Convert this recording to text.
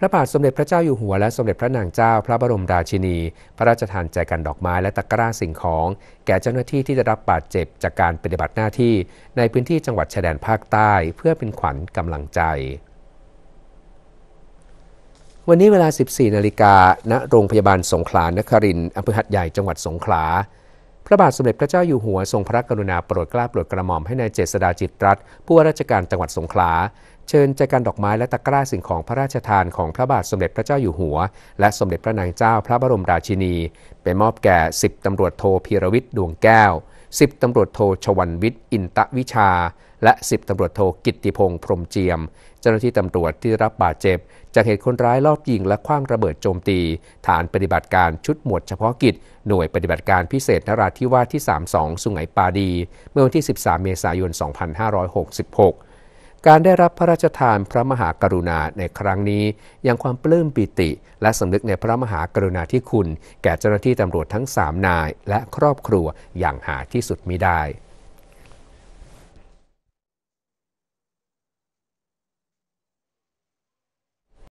พระบาทสมเด็จพระเจ้าอยู่หัวและสมเด็จพระนางเจ้าพระบรมราชินี พระราชทานแจกันดอกไม้และตะกร้าสิ่งของ แก่เจ้าหน้าที่ที่ได้รับบาดเจ็บจากการปฏิบัติหน้าที่ในพื้นที่จังหวัดชายแดนภาคใต้ เพื่อเป็นขวัญกำลังใจ วันนี้เวลา 14 นาฬิกาณโรงพยาบาลสงขลานครินทร์อำเภอหัดใหญ่จังหวัดสงขลาพระบาทสมเด็จพระเจ้าอยู่หัวทรงพระกรุณาโปรดเกล้าโปรดกระหม่อมให้ในายเจษฎาจิตรัต์ผู้ว่าราชการจังหวัดสงขลาเชิญจัดการดอกไม้และตะกร้าสิ่งของพระราชทานของพระบาทสมเด็จพระเจ้าอยู่หัว และสมเด็จพระนางเจ้าพระบรมราชินี ไปมอบแก่สิบตำรวจโทพีรวิทย์ดวงแก้วสิบตำรวจโทชวันวิทย์ อินตะวิชาและสิบตำรวจโทกิติพงศ์พรมเจียมเจ้าหน้าที่ตำรวจที่รับบาดเจ็บจากเหตุคนร้ายลอบยิงและคว้างระเบิดโจมตี ฐานปฏิบัติการชุดหมวดเฉพาะกิจ หน่วยปฏิบัติการพิเศษ นราธิวาสที่ 32 สุไหงปาดี เมื่อวันที่ 13 เมษายน 2566การได้รับพระราชทานพระมหากรุณาในครั้งนี้ ยังความปลื้มปิติและสำนึกในพระมหากรุณาที่คุณ แก่เจ้าหน้าที่ตำรวจทั้งสามนายและครอบครัวอย่างหาที่สุดมิได้